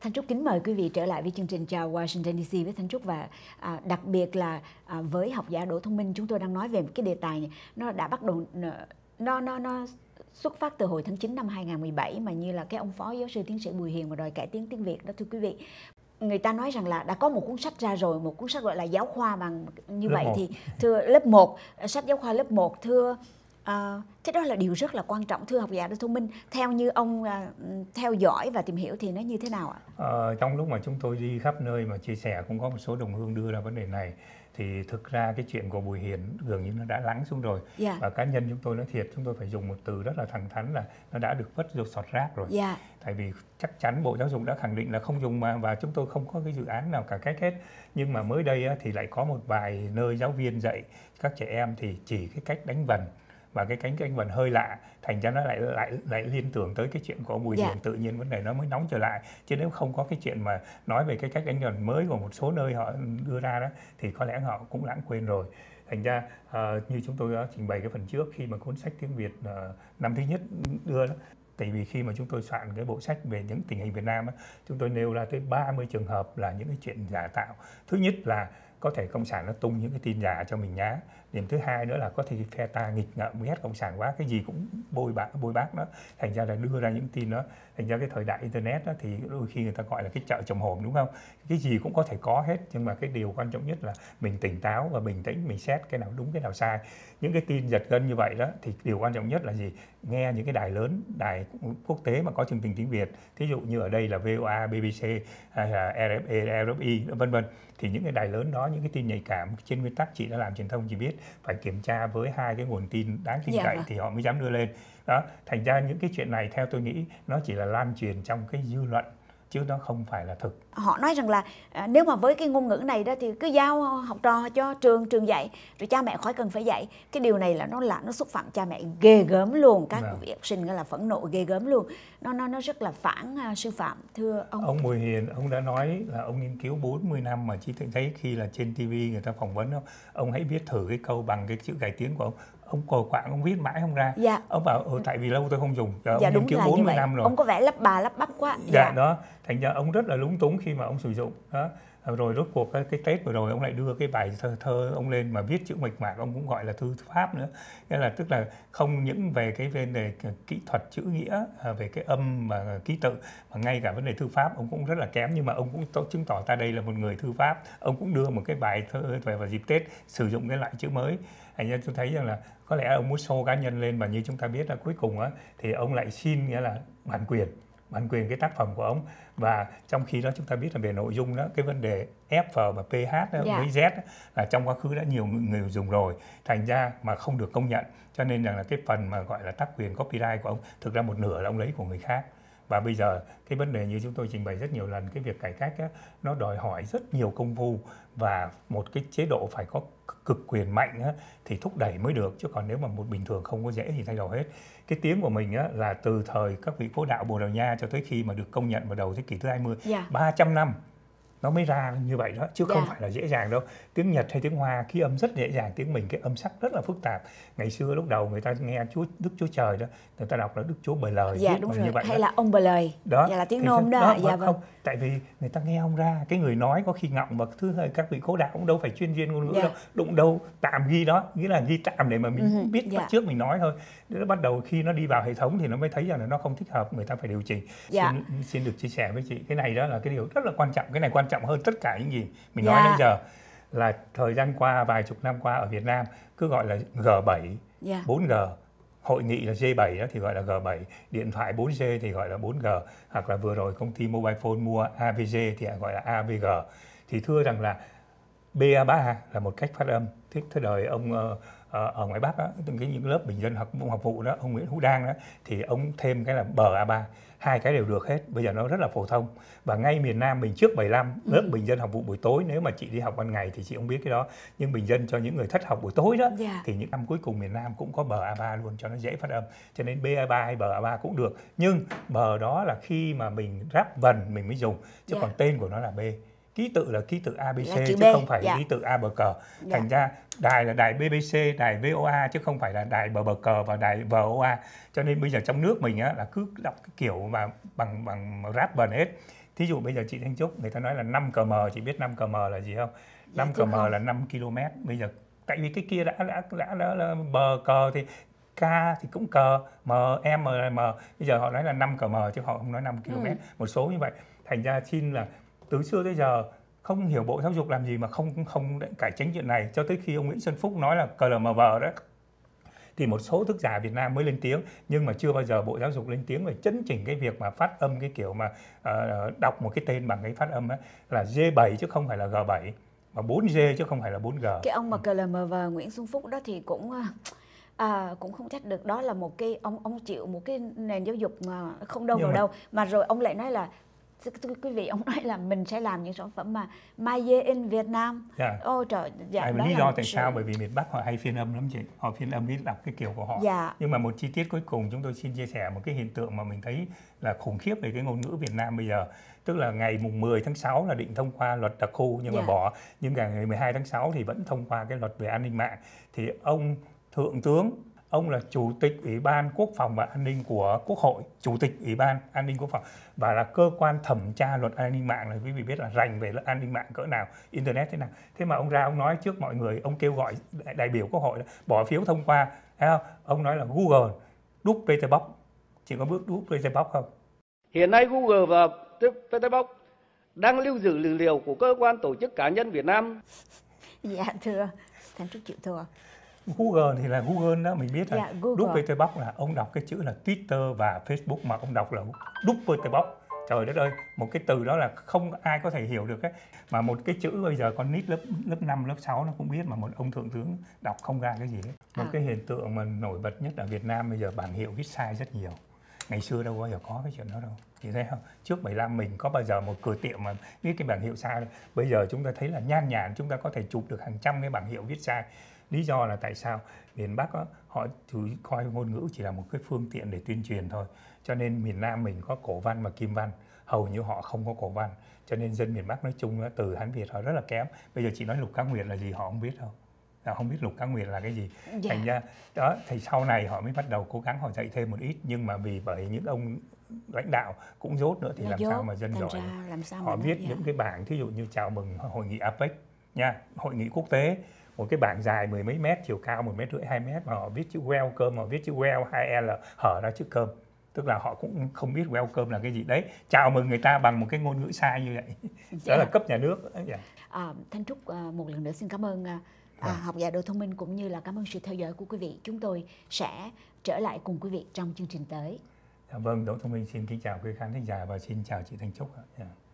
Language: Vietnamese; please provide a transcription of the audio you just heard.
Thanh Trúc kính mời quý vị trở lại với chương trình Chào Washington DC với Thanh Trúc và à, đặc biệt là à, với học giả Đỗ Thông Minh chúng tôi đang nói về một cái đề tài này, nó đã bắt đầu nó nó nó xuất phát từ hồi tháng 9 năm 2017 mà như là cái ông phó giáo sư tiến sĩ Bùi Hiền mà đòi cải tiến tiếng Việt đó thưa quý vị người ta nói rằng là đã có một cuốn sách ra rồi một cuốn sách gọi là giáo khoa bằng như lớp vậy 1. thì thưa lớp 1 sách giáo khoa lớp 1 thưa À, cái đó là điều rất là quan trọng thưa học giả Đỗ Thông Minh. Theo như ông à, theo dõi và tìm hiểu thì nó như thế nào ạ? À, trong lúc mà chúng tôi đi khắp nơi mà chia sẻ cũng có một số đồng hương đưa ra vấn đề này thì thực ra cái chuyện của Bùi Hiền dường như nó đã lắng xuống rồi yeah. Dạ. và cá nhân chúng tôi nói thiệt chúng tôi phải dùng một từ rất là thẳng thắn là nó đã được vứt rồi sọt rác rồi yeah. Dạ. tại vì chắc chắn Bộ Giáo dục đã khẳng định là không dùng mà và chúng tôi không có cái dự án nào cả cách hết nhưng mà mới đây thì lại có một vài nơi giáo viên dạy các trẻ em thì chỉ cái cách đánh vần và cái cánh canh vần hơi lạ thành ra nó lại lại lại liên tưởng tới cái chuyện của mùi dạ. đường tự nhiên vấn đề nó mới nóng trở lại chứ nếu không có cái chuyện mà nói về cái cách đánh vần mới của một số nơi họ đưa ra đó thì có lẽ họ cũng lãng quên rồi thành ra uh, như chúng tôi đã trình bày cái phần trước khi mà cuốn sách tiếng Việt uh, năm thứ nhất đưa đó tại vì khi mà chúng tôi soạn cái bộ sách về những tình hình Việt Nam á, chúng tôi nêu ra tới 30 trường hợp là những cái chuyện giả tạo thứ nhất là có thể cộng sản nó tung những cái tin giả cho mình nhá điểm thứ hai nữa là có thể phe ta nghịch ngợm ghét cộng sản quá cái gì cũng bôi bác bôi bác đó, thành ra là đưa ra những tin đó thành ra cái thời đại internet đó thì đôi khi người ta gọi là cái chợ trồng hồn đúng không cái gì cũng có thể có hết nhưng mà cái điều quan trọng nhất là mình tỉnh táo và bình tĩnh mình xét cái nào đúng cái nào sai những cái tin giật gân như vậy đó thì điều quan trọng nhất là gì nghe những cái đài lớn đài quốc tế mà có chương trình tiếng việt thí dụ như ở đây là VOA BBC hay là RFA e, RFI vân vân thì những cái đài lớn đó những cái tin nhạy cảm trên nguyên tắc chị đã làm truyền thông chị biết phải kiểm tra với hai cái nguồn tin đáng tin dạ cậy vâng. thì họ mới dám đưa lên đó thành ra những cái chuyện này theo tôi nghĩ nó chỉ là lan truyền trong cái dư luận chứ nó không phải là thực họ nói rằng là à, nếu mà với cái ngôn ngữ này đó thì cứ giao học trò cho trường trường dạy rồi cha mẹ khỏi cần phải dạy cái điều này là nó là nó xúc phạm cha mẹ ghê gớm luôn các vâng. học sinh là phẫn nộ ghê gớm luôn nó nó nó rất là phản à, sư phạm thưa ông ông mùi Hiền ông đã nói là ông nghiên cứu 40 năm mà chỉ thấy khi là trên tivi người ta phỏng vấn ông ông hãy viết thử cái câu bằng cái chữ cải tiến của ông ông còi quạng ông viết mãi không ra dạ. ông bảo ừ, tại vì lâu tôi không dùng dạ, ông đúng nghiên cứu 40 năm rồi ông có vẻ lắp bà lắp bắp quá dạ, dạ đó thành ra ông rất là lúng túng khi mà ông sử dụng đó Ờ, rồi rốt cuộc cái tết vừa rồi ông lại đưa cái bài thơ thơ ông lên mà viết chữ mạch mạc ông cũng gọi là thư pháp nữa nghĩa là tức là không những về cái vấn đề kỹ thuật chữ nghĩa ờ, về cái âm và ký tự mà ngay cả vấn đề thư pháp ông cũng rất là kém nhưng mà ông cũng chứng tỏ ta đây là một người thư pháp ông cũng đưa một cái bài thơ về vào dịp tết sử dụng cái loại chữ mới anh em tôi thấy rằng là có lẽ ông muốn show cá nhân lên và như chúng ta biết là cuối cùng á thì ông lại xin nghĩa là bản quyền bản quyền cái tác phẩm của ông và trong khi đó chúng ta biết là về nội dung đó cái vấn đề F và PH đó, yeah. với dạ. Z đó, là trong quá khứ đã nhiều người dùng rồi thành ra mà không được công nhận cho nên rằng là cái phần mà gọi là tác quyền copyright của ông thực ra một nửa là ông lấy của người khác và bây giờ cái vấn đề như chúng tôi trình bày rất nhiều lần cái việc cải cách ấy, nó đòi hỏi rất nhiều công phu và một cái chế độ phải có cực quyền mạnh ấy, thì thúc đẩy mới được chứ còn nếu mà một bình thường không có dễ thì thay đổi hết cái tiếng của mình ấy, là từ thời các vị cố đạo Bồ Đào Nha cho tới khi mà được công nhận vào đầu thế kỷ thứ 20 yeah. 300 năm nó mới ra như vậy đó chứ không yeah. Dạ. phải là dễ dàng đâu tiếng nhật hay tiếng hoa khi âm rất dễ dàng tiếng mình cái âm sắc rất là phức tạp ngày xưa lúc đầu người ta nghe chúa đức chúa trời đó người ta đọc là đức chúa bờ lời dạ, đúng rồi. như vậy hay đó. là ông bờ lời đó dạ là tiếng nôm đó, đó dạ vâng, vâng không tại vì người ta nghe ông ra cái người nói có khi ngọng và thứ hơi các vị cố đạo cũng đâu phải chuyên viên ngôn ngữ dạ. đâu đụng đâu tạm ghi đó nghĩa là ghi tạm để mà mình uh biết dạ. trước mình nói thôi để nó bắt đầu khi nó đi vào hệ thống thì nó mới thấy rằng là nó không thích hợp người ta phải điều chỉnh dạ. xin, xin được chia sẻ với chị cái này đó là cái điều rất là quan trọng cái này quan quan trọng hơn tất cả những gì mình yeah. nói dạ. nãy giờ là thời gian qua vài chục năm qua ở Việt Nam cứ gọi là G7, yeah. 4G hội nghị là G7 đó thì gọi là G7, điện thoại 4G thì gọi là 4G hoặc là vừa rồi công ty mobile phone mua AVG thì gọi là AVG. Thì thưa rằng là BA3 là một cách phát âm. Thế, thế đời ông ờ, ờ, ở ngoài Bắc đó, từng cái những lớp bình dân học học vụ đó, ông Nguyễn Hữu Đang đó thì ông thêm cái là BA3 hai cái đều được hết bây giờ nó rất là phổ thông và ngay miền Nam mình trước 75 lớp ừ. bình dân học vụ buổi tối nếu mà chị đi học ban ngày thì chị không biết cái đó nhưng bình dân cho những người thất học buổi tối đó yeah. Dạ. thì những năm cuối cùng miền Nam cũng có bờ A3 luôn cho nó dễ phát âm cho nên BA3 hay bờ A3 cũng được nhưng bờ đó là khi mà mình ráp vần mình mới dùng chứ yeah. Dạ. còn tên của nó là B ký tự là ký tự ABC chứ không phải dạ. ký tự A bờ cờ. Dạ. Thành dạ. ra đài là đài BBC, đài VOA chứ không phải là đài bờ bờ cờ và đài VOA. Cho nên bây giờ trong nước mình á, là cứ đọc cái kiểu mà bằng bằng rap bần hết. Thí dụ bây giờ chị Thanh Trúc người ta nói là 5 cm, chị biết 5 cm là gì không? 5 dạ, cm không. là 5 km. Bây giờ tại vì cái kia đã đã đã, đã, đã bờ cờ thì K thì cũng cờ, M, M, M. Bây giờ họ nói là 5 cờ M chứ họ không nói 5 km. Ừ. Một số như vậy. Thành ra xin là từ xưa tới giờ không hiểu bộ giáo dục làm gì mà không không cải tránh chuyện này cho tới khi ông Nguyễn Xuân Phúc nói là CLMV đó thì một số thức giả Việt Nam mới lên tiếng nhưng mà chưa bao giờ Bộ Giáo dục lên tiếng về chấn chỉnh cái việc mà phát âm cái kiểu mà uh, đọc một cái tên bằng cái phát âm ấy, là G7 chứ không phải là G7 mà 4G chứ không phải là 4G. Cái ông mà ừ. CLMV Nguyễn Xuân Phúc đó thì cũng à, à, cũng không trách được đó là một cái ông ông chịu một cái nền giáo dục mà không đâu vào đâu mà rồi ông lại nói là quý vị ông nói là mình sẽ làm những sản phẩm mà made in Việt Nam. Dạ. Ô trời, dạ. À, lý do tại sự... sao bởi vì miền Bắc họ hay phiên âm lắm chị, họ phiên âm biết đọc cái kiểu của họ. Dạ. Nhưng mà một chi tiết cuối cùng chúng tôi xin chia sẻ một cái hiện tượng mà mình thấy là khủng khiếp về cái ngôn ngữ Việt Nam bây giờ. Tức là ngày mùng 10 tháng 6 là định thông qua luật đặc khu nhưng dạ. mà bỏ nhưng ngày 12 tháng 6 thì vẫn thông qua cái luật về an ninh mạng thì ông thượng tướng ông là chủ tịch ủy ban quốc phòng và an ninh của quốc hội chủ tịch ủy ban an ninh quốc phòng và là cơ quan thẩm tra luật an ninh mạng là quý vị biết là rành về an ninh mạng cỡ nào internet thế nào thế mà ông ra ông nói trước mọi người ông kêu gọi đại, biểu quốc hội bỏ phiếu thông qua thấy không? ông nói là google đúc peterbox chỉ có bước đúc peterbox không hiện nay google và peterbox đang lưu giữ dữ liệu của cơ quan tổ chức cá nhân việt nam dạ thưa thành chức chịu thua Google thì là Google đó mình biết là yeah, Dupeterbach là ông đọc cái chữ là Twitter và Facebook mà ông đọc là Dupeterbach trời đất ơi một cái từ đó là không ai có thể hiểu được ấy mà một cái chữ bây giờ con nít lớp lớp 5, lớp 6 nó cũng biết mà một ông thượng tướng đọc không ra cái gì hết một à. cái hiện tượng mà nổi bật nhất ở Việt Nam bây giờ bảng hiệu viết sai rất nhiều ngày xưa đâu bao giờ có cái chuyện đó đâu chị thấy không trước 75 mình có bao giờ một cửa tiệm mà viết cái bảng hiệu sai bây giờ chúng ta thấy là nhan nhản chúng ta có thể chụp được hàng trăm cái bảng hiệu viết sai lý do là tại sao miền bắc đó, họ chủ coi ngôn ngữ chỉ là một cái phương tiện để tuyên truyền thôi cho nên miền nam mình có cổ văn và kim văn hầu như họ không có cổ văn cho nên dân miền bắc nói chung đó, từ hán việt họ rất là kém bây giờ chị nói lục các nguyệt là gì họ không biết đâu họ à, không biết lục cá nguyệt là cái gì yeah. Dạ. thành ra đó thì sau này họ mới bắt đầu cố gắng họ dạy thêm một ít nhưng mà vì bởi những ông lãnh đạo cũng dốt nữa thì dạ, làm sao mà dân giỏi họ viết dạ. những cái bảng thí dụ như chào mừng hội nghị apec nha hội nghị quốc tế một cái bảng dài mười mấy mét chiều cao một mét rưỡi hai mét mà họ viết chữ welcome họ viết chữ well hai l hở ra chữ cơm tức là họ cũng không biết welcome là cái gì đấy chào mừng người ta bằng một cái ngôn ngữ sai như vậy dạ. đó là dạ. cấp nhà nước dạ. à, thanh trúc à, một lần nữa xin cảm ơn À, à vâng. học giả Đỗ Thông Minh cũng như là cảm ơn sự theo dõi của quý vị. Chúng tôi sẽ trở lại cùng quý vị trong chương trình tới. Dạ, vâng, Đỗ Thông Minh xin kính chào quý khán thính giả và xin chào chị Thanh Trúc. Dạ.